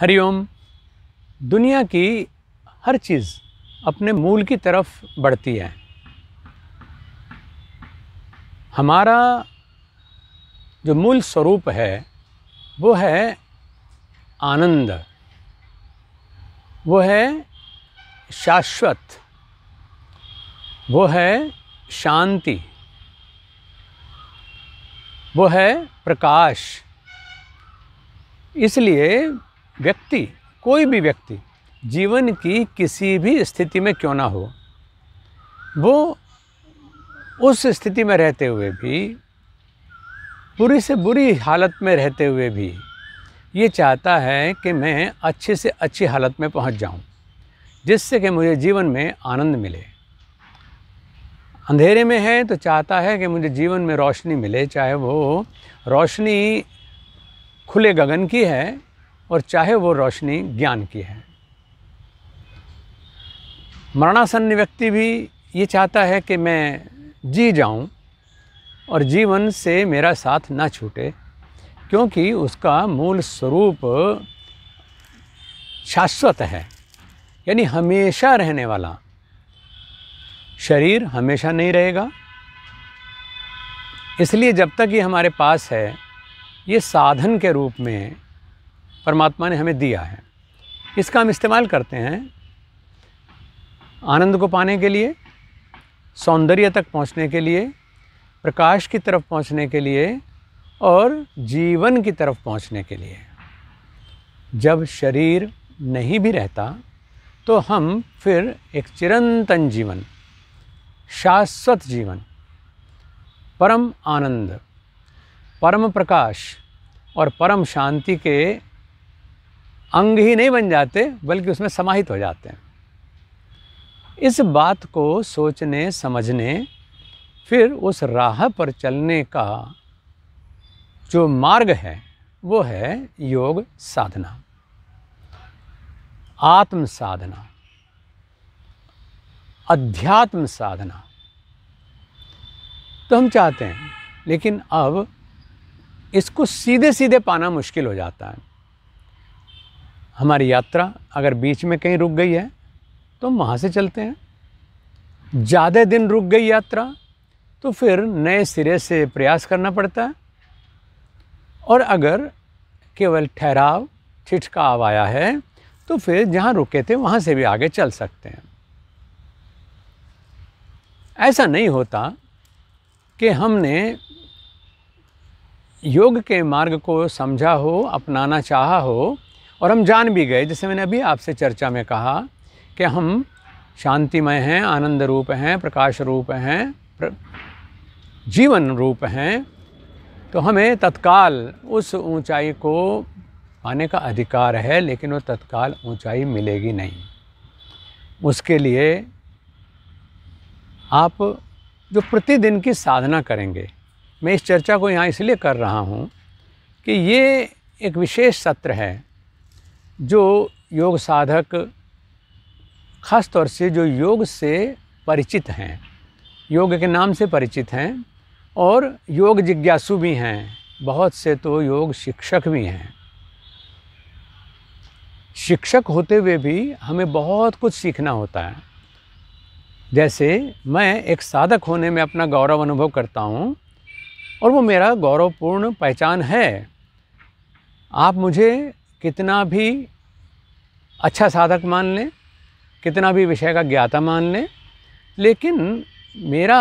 हरिओम दुनिया की हर चीज़ अपने मूल की तरफ बढ़ती है हमारा जो मूल स्वरूप है वो है आनंद वो है शाश्वत वो है शांति वो है प्रकाश इसलिए व्यक्ति कोई भी व्यक्ति जीवन की किसी भी स्थिति में क्यों ना हो वो उस स्थिति में रहते हुए भी बुरी से बुरी हालत में रहते हुए भी ये चाहता है कि मैं अच्छे से अच्छी हालत में पहुंच जाऊं, जिससे कि मुझे जीवन में आनंद मिले अंधेरे में है तो चाहता है कि मुझे जीवन में रोशनी मिले चाहे वो रोशनी खुले गगन की है और चाहे वो रोशनी ज्ञान की है मरणासन्न व्यक्ति भी ये चाहता है कि मैं जी जाऊं और जीवन से मेरा साथ ना छूटे क्योंकि उसका मूल स्वरूप शाश्वत है यानी हमेशा रहने वाला शरीर हमेशा नहीं रहेगा इसलिए जब तक ये हमारे पास है ये साधन के रूप में परमात्मा ने हमें दिया है इसका हम इस्तेमाल करते हैं आनंद को पाने के लिए सौंदर्य तक पहुंचने के लिए प्रकाश की तरफ पहुंचने के लिए और जीवन की तरफ पहुंचने के लिए जब शरीर नहीं भी रहता तो हम फिर एक चिरंतन जीवन शाश्वत जीवन परम आनंद परम प्रकाश और परम शांति के अंग ही नहीं बन जाते बल्कि उसमें समाहित हो जाते हैं इस बात को सोचने समझने फिर उस राह पर चलने का जो मार्ग है वो है योग साधना आत्म साधना अध्यात्म साधना तो हम चाहते हैं लेकिन अब इसको सीधे सीधे पाना मुश्किल हो जाता है हमारी यात्रा अगर बीच में कहीं रुक गई है तो हम वहाँ से चलते हैं ज़्यादा दिन रुक गई यात्रा तो फिर नए सिरे से प्रयास करना पड़ता है और अगर केवल ठहराव छिटकाव आया है तो फिर जहाँ रुके थे वहाँ से भी आगे चल सकते हैं ऐसा नहीं होता कि हमने योग के मार्ग को समझा हो अपनाना चाहा हो और हम जान भी गए जैसे मैंने अभी आपसे चर्चा में कहा कि हम शांतिमय हैं आनंद रूप हैं प्रकाश रूप हैं प्र... जीवन रूप हैं तो हमें तत्काल उस ऊंचाई को पाने का अधिकार है लेकिन वो तत्काल ऊंचाई मिलेगी नहीं उसके लिए आप जो प्रतिदिन की साधना करेंगे मैं इस चर्चा को यहाँ इसलिए कर रहा हूँ कि ये एक विशेष सत्र है जो योग साधक ख़ास तौर से जो योग से परिचित हैं योग के नाम से परिचित हैं और योग जिज्ञासु भी हैं बहुत से तो योग शिक्षक भी हैं शिक्षक होते हुए भी हमें बहुत कुछ सीखना होता है जैसे मैं एक साधक होने में अपना गौरव अनुभव करता हूँ और वो मेरा गौरवपूर्ण पहचान है आप मुझे कितना भी अच्छा साधक मान लें कितना भी विषय का ज्ञाता मान लें लेकिन मेरा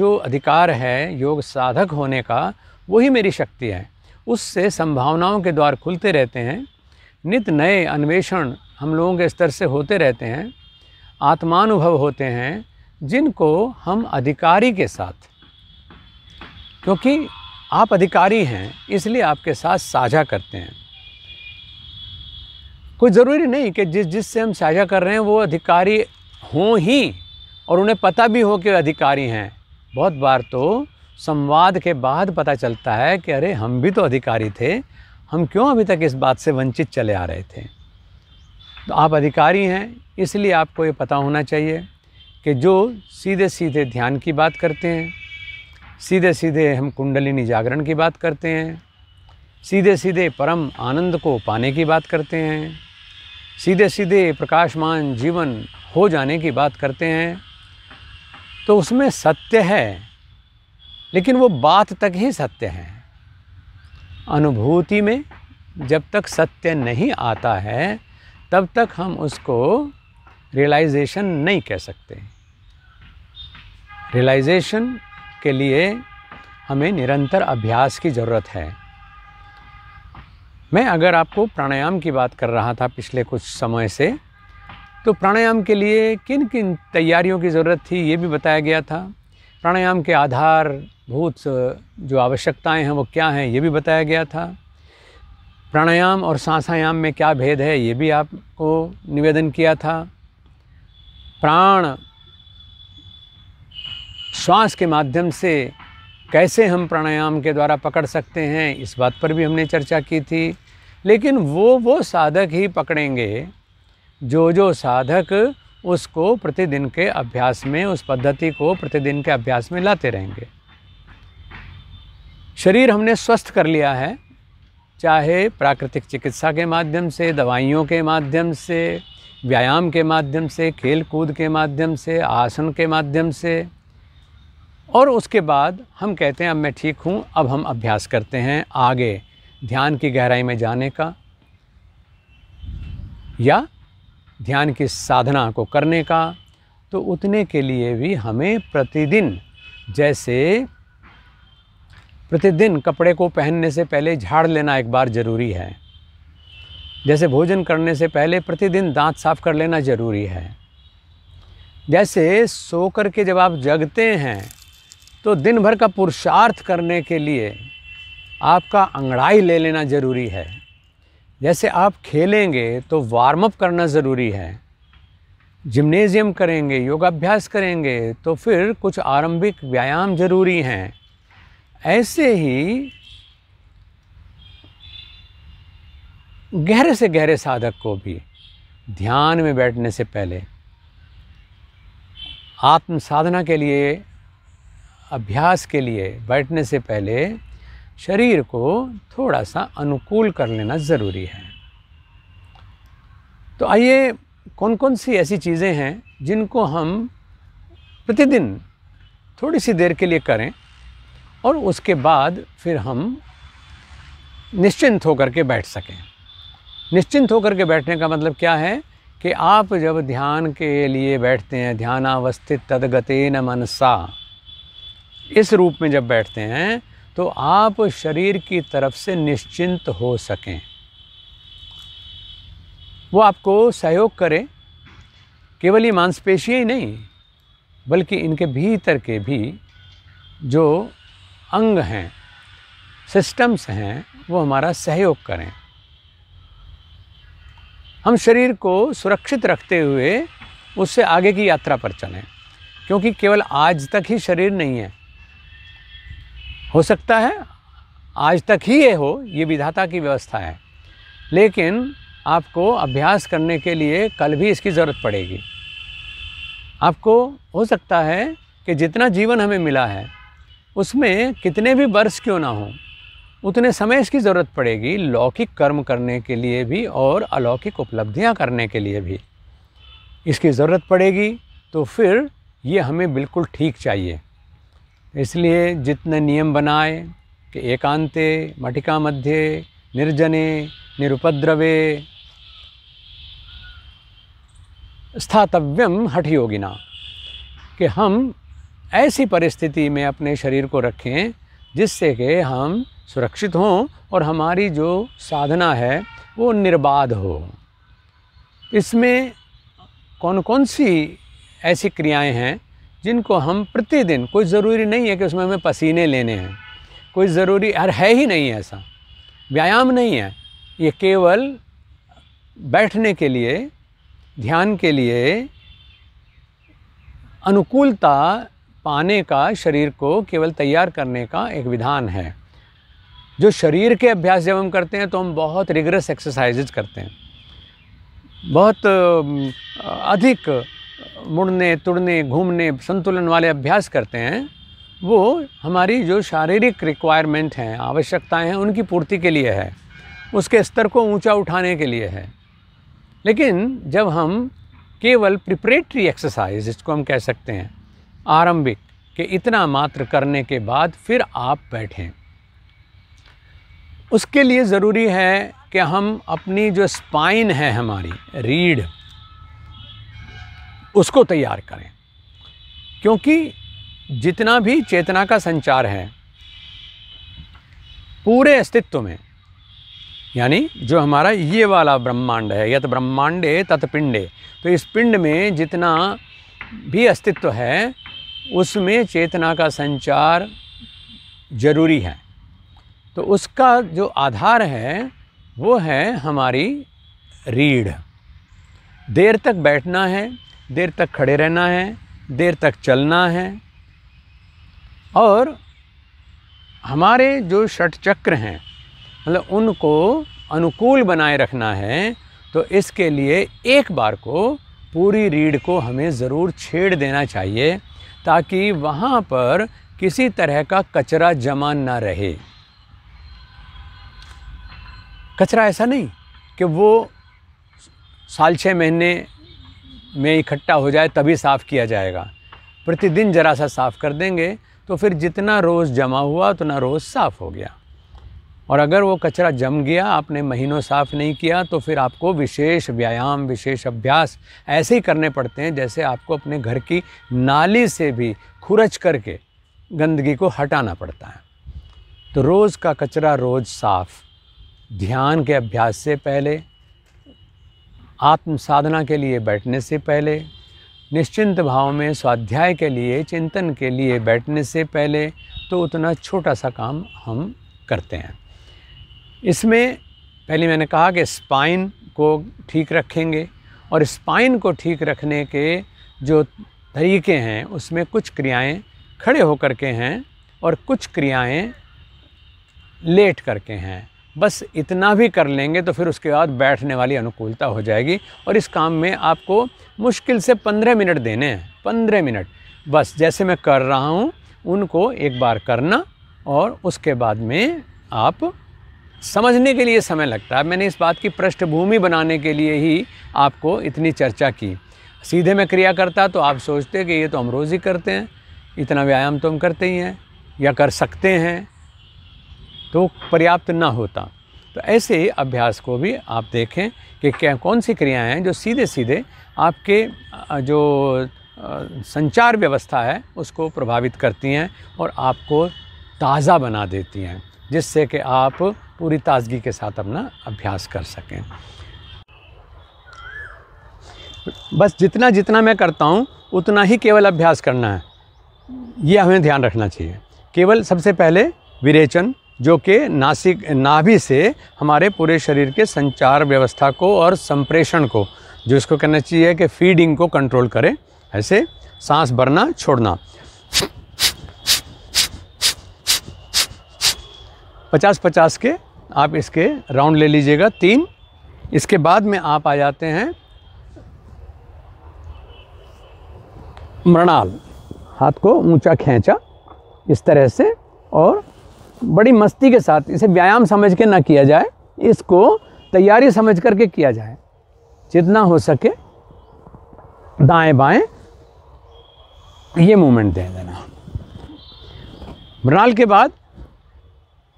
जो अधिकार है योग साधक होने का वही मेरी शक्ति है उससे संभावनाओं के द्वार खुलते रहते हैं नित नए अन्वेषण हम लोगों के स्तर से होते रहते हैं आत्मानुभव होते हैं जिनको हम अधिकारी के साथ क्योंकि आप अधिकारी हैं इसलिए आपके साथ साझा करते हैं कोई ज़रूरी नहीं कि जिस जिससे हम साझा कर रहे हैं वो अधिकारी हों ही और उन्हें पता भी हो कि अधिकारी हैं बहुत बार तो संवाद के बाद पता चलता है कि अरे हम भी तो अधिकारी थे हम क्यों अभी तक इस बात से वंचित चले आ रहे थे तो आप अधिकारी हैं इसलिए आपको ये पता होना चाहिए कि जो सीधे सीधे ध्यान की बात करते हैं सीधे सीधे हम कुंडलिनी जागरण की बात करते हैं सीधे सीधे परम आनंद को पाने की बात करते हैं सीधे सीधे प्रकाशमान जीवन हो जाने की बात करते हैं तो उसमें सत्य है लेकिन वो बात तक ही सत्य है अनुभूति में जब तक सत्य नहीं आता है तब तक हम उसको रियलाइजेशन नहीं कह सकते रियलाइजेशन के लिए हमें निरंतर अभ्यास की ज़रूरत है मैं अगर आपको प्राणायाम की बात कर रहा था पिछले कुछ समय से तो प्राणायाम के लिए किन किन तैयारियों की ज़रूरत थी ये भी बताया गया था प्राणायाम के आधार भूत जो आवश्यकताएं हैं वो क्या हैं ये भी बताया गया था प्राणायाम और सांसायाम में क्या भेद है ये भी आपको निवेदन किया था प्राण श्वास के माध्यम से कैसे हम प्राणायाम के द्वारा पकड़ सकते हैं इस बात पर भी हमने चर्चा की थी लेकिन वो वो साधक ही पकड़ेंगे जो जो साधक उसको प्रतिदिन के अभ्यास में उस पद्धति को प्रतिदिन के अभ्यास में लाते रहेंगे शरीर हमने स्वस्थ कर लिया है चाहे प्राकृतिक चिकित्सा के माध्यम से दवाइयों के माध्यम से व्यायाम के माध्यम से खेल कूद के माध्यम से आसन के माध्यम से और उसके बाद हम कहते हैं अब मैं ठीक हूँ अब हम अभ्यास करते हैं आगे ध्यान की गहराई में जाने का या ध्यान की साधना को करने का तो उतने के लिए भी हमें प्रतिदिन जैसे प्रतिदिन कपड़े को पहनने से पहले झाड़ लेना एक बार ज़रूरी है जैसे भोजन करने से पहले प्रतिदिन दांत साफ कर लेना ज़रूरी है जैसे सो कर के जब आप जगते हैं तो दिन भर का पुरुषार्थ करने के लिए आपका अंगड़ाई ले लेना ज़रूरी है जैसे आप खेलेंगे तो वार्म अप करना ज़रूरी है जिम्नेज़ियम करेंगे योगाभ्यास करेंगे तो फिर कुछ आरंभिक व्यायाम ज़रूरी हैं ऐसे ही गहरे से गहरे साधक को भी ध्यान में बैठने से पहले आत्म साधना के लिए अभ्यास के लिए बैठने से पहले शरीर को थोड़ा सा अनुकूल कर लेना ज़रूरी है तो आइए कौन कौन सी ऐसी चीज़ें हैं जिनको हम प्रतिदिन थोड़ी सी देर के लिए करें और उसके बाद फिर हम निश्चिंत होकर के बैठ सकें निश्चिंत होकर के बैठने का मतलब क्या है कि आप जब ध्यान के लिए बैठते हैं ध्यानावस्थित तदगते न मनसा इस रूप में जब बैठते हैं तो आप शरीर की तरफ से निश्चिंत हो सकें वो आपको सहयोग करें केवल ये मांसपेशियाँ ही नहीं बल्कि इनके भीतर के भी जो अंग हैं सिस्टम्स हैं वो हमारा सहयोग करें हम शरीर को सुरक्षित रखते हुए उससे आगे की यात्रा पर चलें क्योंकि केवल आज तक ही शरीर नहीं है हो सकता है आज तक ही ये हो ये विधाता की व्यवस्था है लेकिन आपको अभ्यास करने के लिए कल भी इसकी ज़रूरत पड़ेगी आपको हो सकता है कि जितना जीवन हमें मिला है उसमें कितने भी वर्ष क्यों ना हो उतने समय इसकी ज़रूरत पड़ेगी लौकिक कर्म करने के लिए भी और अलौकिक उपलब्धियां करने के लिए भी इसकी ज़रूरत पड़ेगी तो फिर ये हमें बिल्कुल ठीक चाहिए इसलिए जितने नियम बनाए कि एकांते मटिका मध्य निर्जने निरुपद्रवे स्थातव्यम हठ योगिना कि हम ऐसी परिस्थिति में अपने शरीर को रखें जिससे कि हम सुरक्षित हों और हमारी जो साधना है वो निर्बाध हो इसमें कौन कौन सी ऐसी क्रियाएं हैं जिनको हम प्रतिदिन कोई ज़रूरी नहीं है कि उसमें हमें पसीने लेने हैं कोई ज़रूरी और है ही नहीं ऐसा व्यायाम नहीं है ये केवल बैठने के लिए ध्यान के लिए अनुकूलता पाने का शरीर को केवल तैयार करने का एक विधान है जो शरीर के अभ्यास जब हम करते हैं तो हम बहुत रिग्रेस एक्सरसाइजेज करते हैं बहुत अधिक मुड़ने तुड़ने घूमने संतुलन वाले अभ्यास करते हैं वो हमारी जो शारीरिक रिक्वायरमेंट हैं आवश्यकताएं हैं उनकी पूर्ति के लिए है उसके स्तर को ऊंचा उठाने के लिए है लेकिन जब हम केवल प्रिपरेटरी एक्सरसाइज इसको हम कह सकते हैं आरंभिक कि इतना मात्र करने के बाद फिर आप बैठें उसके लिए ज़रूरी है कि हम अपनी जो स्पाइन है हमारी रीढ़ उसको तैयार करें क्योंकि जितना भी चेतना का संचार है पूरे अस्तित्व में यानी जो हमारा ये वाला ब्रह्मांड है यत ब्रह्मांडे तत् पिंडे तो इस पिंड में जितना भी अस्तित्व है उसमें चेतना का संचार जरूरी है तो उसका जो आधार है वो है हमारी रीढ़ देर तक बैठना है देर तक खड़े रहना है देर तक चलना है और हमारे जो षट चक्र हैं मतलब उनको अनुकूल बनाए रखना है तो इसके लिए एक बार को पूरी रीढ़ को हमें ज़रूर छेड़ देना चाहिए ताकि वहाँ पर किसी तरह का कचरा जमा ना रहे कचरा ऐसा नहीं कि वो साल छः महीने में इकट्ठा हो जाए तभी साफ़ किया जाएगा प्रतिदिन ज़रा सा साफ़ कर देंगे तो फिर जितना रोज़ जमा हुआ उतना रोज़ साफ़ हो गया और अगर वो कचरा जम गया आपने महीनों साफ़ नहीं किया तो फिर आपको विशेष व्यायाम विशेष अभ्यास ऐसे ही करने पड़ते हैं जैसे आपको अपने घर की नाली से भी खुरच करके गंदगी को हटाना पड़ता है तो रोज़ का कचरा रोज़ साफ़ ध्यान के अभ्यास से पहले आत्म साधना के लिए बैठने से पहले निश्चिंत भाव में स्वाध्याय के लिए चिंतन के लिए बैठने से पहले तो उतना छोटा सा काम हम करते हैं इसमें पहले मैंने कहा कि स्पाइन को ठीक रखेंगे और स्पाइन को ठीक रखने के जो तरीके हैं उसमें कुछ क्रियाएं खड़े होकर के हैं और कुछ क्रियाएं लेट करके हैं बस इतना भी कर लेंगे तो फिर उसके बाद बैठने वाली अनुकूलता हो जाएगी और इस काम में आपको मुश्किल से पंद्रह मिनट देने हैं पंद्रह मिनट बस जैसे मैं कर रहा हूँ उनको एक बार करना और उसके बाद में आप समझने के लिए समय लगता है मैंने इस बात की पृष्ठभूमि बनाने के लिए ही आपको इतनी चर्चा की सीधे में क्रिया करता तो आप सोचते कि ये तो हम रोज़ ही करते हैं इतना व्यायाम तो हम करते ही हैं या कर सकते हैं तो पर्याप्त ना होता तो ऐसे अभ्यास को भी आप देखें कि क्या कौन सी क्रियाएं हैं जो सीधे सीधे आपके जो संचार व्यवस्था है उसको प्रभावित करती हैं और आपको ताज़ा बना देती हैं जिससे कि आप पूरी ताजगी के साथ अपना अभ्यास कर सकें बस जितना जितना मैं करता हूँ उतना ही केवल अभ्यास करना है ये हमें ध्यान रखना चाहिए केवल सबसे पहले विरेचन जो कि नासिक नाभि से हमारे पूरे शरीर के संचार व्यवस्था को और संप्रेषण को जो इसको कहना चाहिए कि फीडिंग को कंट्रोल करें ऐसे सांस भरना छोड़ना पचास पचास के आप इसके राउंड ले लीजिएगा तीन इसके बाद में आप आ जाते हैं मृणाल हाथ को ऊंचा खींचा इस तरह से और बड़ी मस्ती के साथ इसे व्यायाम समझ के ना किया जाए इसको तैयारी समझ करके किया जाए जितना हो सके दाएं बाएं ये मूवमेंट दे देना मृणाल के बाद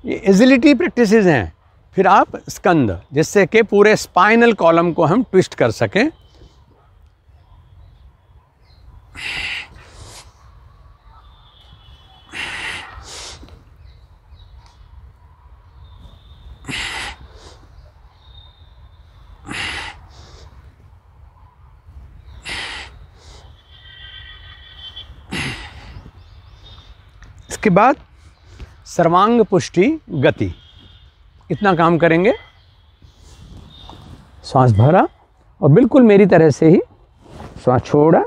ये एजिलिटी प्रैक्टिस हैं फिर आप स्कंद जिससे कि पूरे स्पाइनल कॉलम को हम ट्विस्ट कर सकें उसके बाद सर्वांग पुष्टि गति इतना काम करेंगे सांस भरा और बिल्कुल मेरी तरह से ही सांस छोड़ा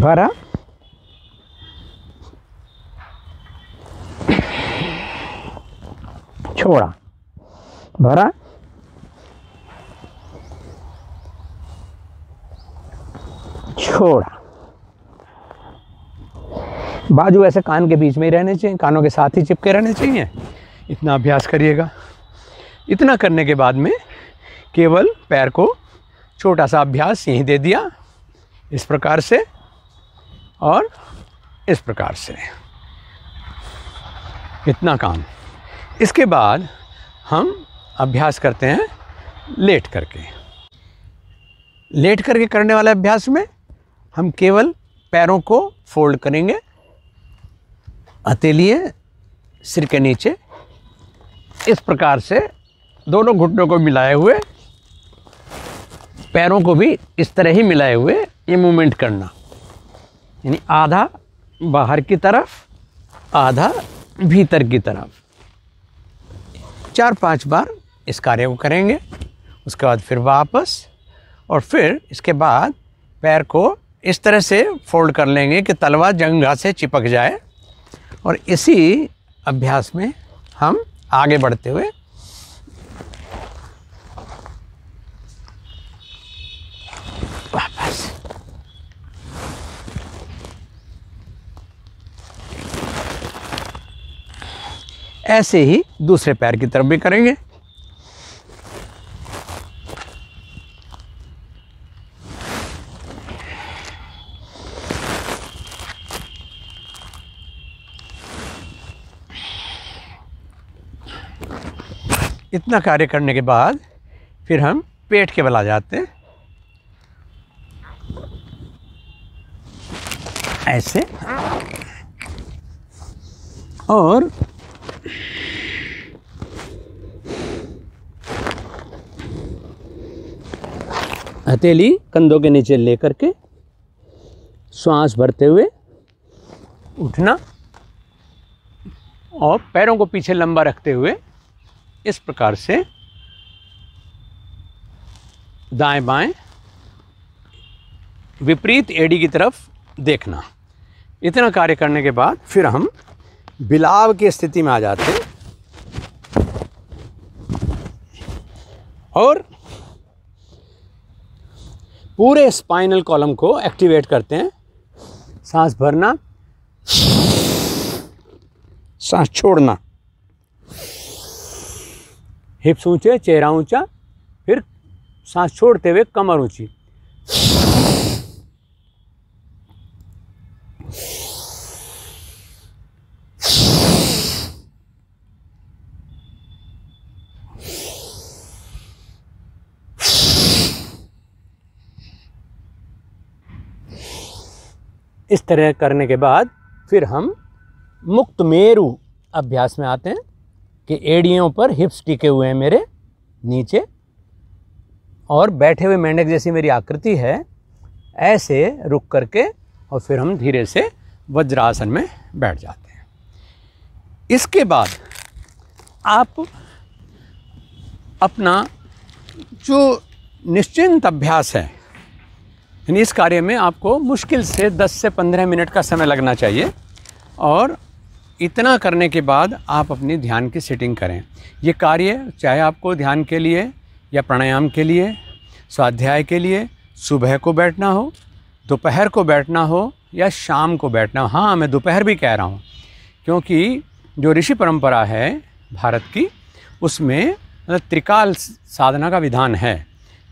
भरा छोड़ा भरा छोड़ा बाजू ऐसे कान के बीच में ही रहने चाहिए कानों के साथ ही चिपके रहने चाहिए इतना अभ्यास करिएगा इतना करने के बाद में केवल पैर को छोटा सा अभ्यास यहीं दे दिया इस प्रकार से और इस प्रकार से इतना काम इसके बाद हम अभ्यास करते हैं लेट करके लेट करके करने वाले अभ्यास में हम केवल पैरों को फोल्ड करेंगे हथेली है सिर के नीचे इस प्रकार से दोनों घुटनों को मिलाए हुए पैरों को भी इस तरह ही मिलाए हुए ये मूवमेंट करना यानी आधा बाहर की तरफ आधा भीतर की तरफ चार पांच बार इस कार्य को करेंगे उसके बाद फिर वापस और फिर इसके बाद पैर को इस तरह से फोल्ड कर लेंगे कि तलवा जंगा से चिपक जाए और इसी अभ्यास में हम आगे बढ़ते हुए वापस ऐसे ही दूसरे पैर की तरफ भी करेंगे इतना कार्य करने के बाद फिर हम पेट के बल आ जाते हैं ऐसे और हथेली कंधों के नीचे लेकर के सांस भरते हुए उठना और पैरों को पीछे लंबा रखते हुए इस प्रकार से दाएं बाएं विपरीत एडी की तरफ देखना इतना कार्य करने के बाद फिर हम बिलाव की स्थिति में आ जाते हैं और पूरे स्पाइनल कॉलम को एक्टिवेट करते हैं सांस भरना सांस छोड़ना हिप्स ऊंचे चेहरा ऊंचा फिर सांस छोड़ते हुए कमर ऊंची इस तरह करने के बाद फिर हम मुक्त मेरु अभ्यास में आते हैं कि एड़ियों पर हिप्स टिके हुए हैं मेरे नीचे और बैठे हुए मेंढक जैसी मेरी आकृति है ऐसे रुक करके और फिर हम धीरे से वज्रासन में बैठ जाते हैं इसके बाद आप अपना जो निश्चिंत अभ्यास है यानी इस कार्य में आपको मुश्किल से 10 से 15 मिनट का समय लगना चाहिए और इतना करने के बाद आप अपनी ध्यान की सेटिंग करें ये कार्य चाहे आपको ध्यान के लिए या प्राणायाम के लिए स्वाध्याय के लिए सुबह को बैठना हो दोपहर को बैठना हो या शाम को बैठना हो हाँ मैं दोपहर भी कह रहा हूँ क्योंकि जो ऋषि परंपरा है भारत की उसमें मतलब त्रिकाल साधना का विधान है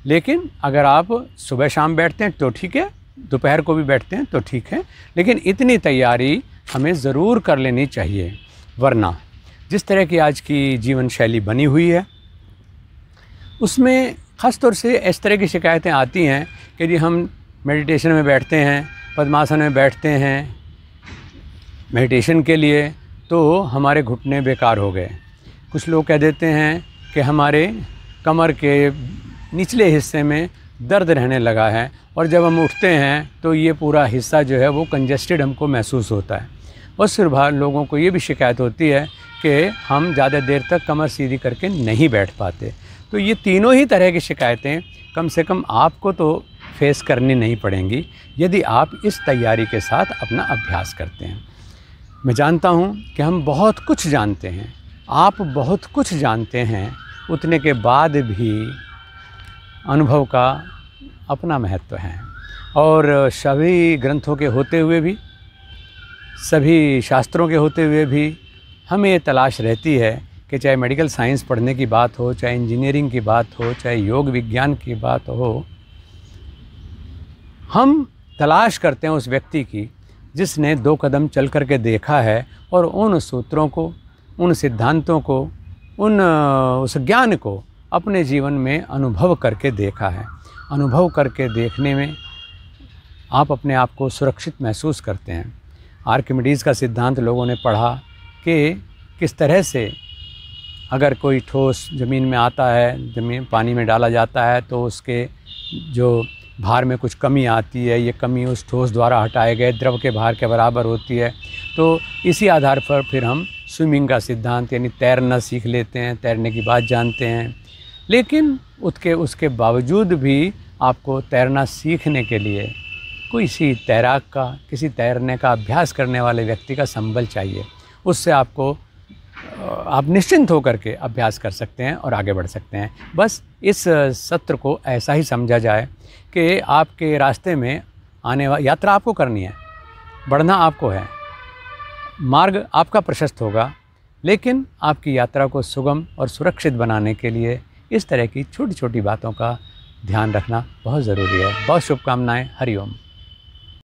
लेकिन अगर आप सुबह शाम बैठते हैं तो ठीक है दोपहर को भी बैठते हैं तो ठीक है लेकिन इतनी तैयारी हमें ज़रूर कर लेनी चाहिए वरना जिस तरह की आज की जीवन शैली बनी हुई है उसमें ख़ास तौर से इस तरह की शिकायतें आती हैं कि जी हम मेडिटेशन में बैठते हैं पद्मासन में बैठते हैं मेडिटेशन के लिए तो हमारे घुटने बेकार हो गए कुछ लोग कह देते हैं कि हमारे कमर के निचले हिस्से में दर्द रहने लगा है और जब हम उठते हैं तो ये पूरा हिस्सा जो है वो कंजेस्टेड हमको महसूस होता है और बार लोगों को ये भी शिकायत होती है कि हम ज़्यादा देर तक कमर सीधी करके नहीं बैठ पाते तो ये तीनों ही तरह की शिकायतें कम से कम आपको तो फेस करनी नहीं पड़ेंगी यदि आप इस तैयारी के साथ अपना अभ्यास करते हैं मैं जानता हूँ कि हम बहुत कुछ जानते हैं आप बहुत कुछ जानते हैं उतने के बाद भी अनुभव का अपना महत्व है और सभी ग्रंथों के होते हुए भी सभी शास्त्रों के होते हुए भी हमें ये तलाश रहती है कि चाहे मेडिकल साइंस पढ़ने की बात हो चाहे इंजीनियरिंग की बात हो चाहे योग विज्ञान की बात हो हम तलाश करते हैं उस व्यक्ति की जिसने दो कदम चल कर के देखा है और उन सूत्रों को उन सिद्धांतों को उन उस ज्ञान को अपने जीवन में अनुभव करके देखा है अनुभव करके देखने में आप अपने आप को सुरक्षित महसूस करते हैं आर्किमिडीज़ का सिद्धांत लोगों ने पढ़ा कि किस तरह से अगर कोई ठोस ज़मीन में आता है ज़मीन पानी में डाला जाता है तो उसके जो भार में कुछ कमी आती है ये कमी उस ठोस द्वारा हटाए गए द्रव के भार के बराबर होती है तो इसी आधार पर फिर हम स्विमिंग का सिद्धांत यानी तैरना सीख लेते हैं तैरने की बात जानते हैं लेकिन उसके उसके बावजूद भी आपको तैरना सीखने के लिए किसी तैराक का किसी तैरने का अभ्यास करने वाले व्यक्ति का संबल चाहिए उससे आपको आप निश्चिंत होकर के अभ्यास कर सकते हैं और आगे बढ़ सकते हैं बस इस सत्र को ऐसा ही समझा जाए कि आपके रास्ते में आने वाली यात्रा आपको करनी है बढ़ना आपको है मार्ग आपका प्रशस्त होगा लेकिन आपकी यात्रा को सुगम और सुरक्षित बनाने के लिए इस तरह की छोटी छोटी बातों का ध्यान रखना बहुत ज़रूरी है बहुत शुभकामनाएँ हरिओम